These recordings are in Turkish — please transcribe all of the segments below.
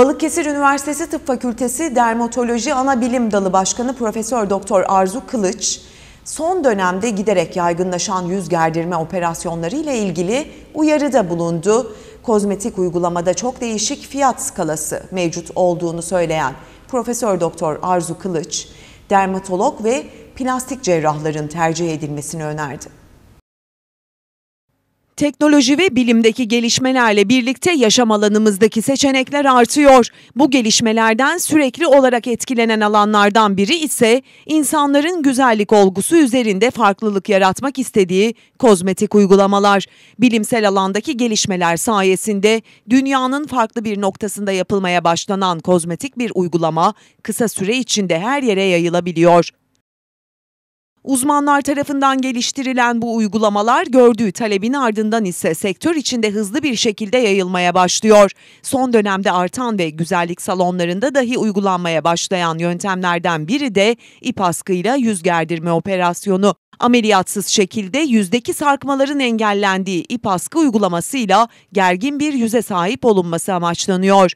Balıkesir Üniversitesi Tıp Fakültesi Dermatoloji Ana Bilim Dalı Başkanı Profesör Doktor Arzu Kılıç, son dönemde giderek yaygınlaşan yüz gerdirme operasyonları ile ilgili uyarıda bulundu. Kozmetik uygulamada çok değişik fiyat skalası mevcut olduğunu söyleyen Profesör Doktor Arzu Kılıç, dermatolog ve plastik cerrahların tercih edilmesini önerdi. Teknoloji ve bilimdeki gelişmelerle birlikte yaşam alanımızdaki seçenekler artıyor. Bu gelişmelerden sürekli olarak etkilenen alanlardan biri ise insanların güzellik olgusu üzerinde farklılık yaratmak istediği kozmetik uygulamalar. Bilimsel alandaki gelişmeler sayesinde dünyanın farklı bir noktasında yapılmaya başlanan kozmetik bir uygulama kısa süre içinde her yere yayılabiliyor. Uzmanlar tarafından geliştirilen bu uygulamalar gördüğü talebin ardından ise sektör içinde hızlı bir şekilde yayılmaya başlıyor. Son dönemde artan ve güzellik salonlarında dahi uygulanmaya başlayan yöntemlerden biri de ip askıyla yüz gerdirme operasyonu. Ameliyatsız şekilde yüzdeki sarkmaların engellendiği ip askı uygulamasıyla gergin bir yüze sahip olunması amaçlanıyor.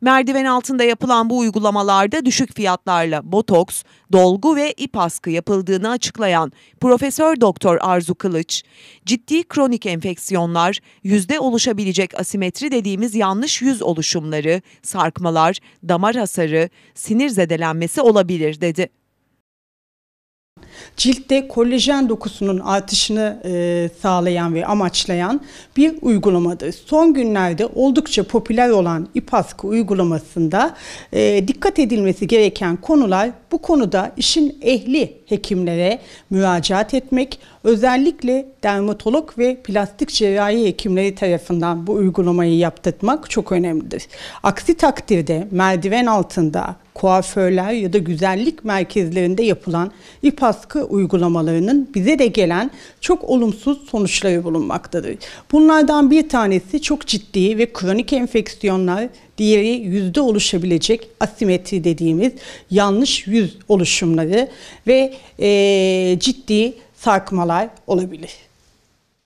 Merdiven altında yapılan bu uygulamalarda düşük fiyatlarla botoks, dolgu ve ip askı yapıldığını açıklayan Profesör Doktor Arzu Kılıç, ciddi kronik enfeksiyonlar, yüzde oluşabilecek asimetri dediğimiz yanlış yüz oluşumları, sarkmalar, damar hasarı, sinir zedelenmesi olabilir dedi ciltte kolajen dokusunun artışını e, sağlayan ve amaçlayan bir uygulamadır. Son günlerde oldukça popüler olan ipask uygulamasında e, dikkat edilmesi gereken konular bu konuda işin ehli hekimlere müracaat etmek, özellikle dermatolog ve plastik cerrahi hekimleri tarafından bu uygulamayı yaptırmak çok önemlidir. Aksi takdirde merdiven altında kuaförler ya da güzellik merkezlerinde yapılan ip askı uygulamalarının bize de gelen çok olumsuz sonuçları bulunmaktadır. Bunlardan bir tanesi çok ciddi ve kronik enfeksiyonlar, diğeri yüzde oluşabilecek asimetri dediğimiz yanlış yüz oluşumları ve e, ciddi sarkmalar olabilir.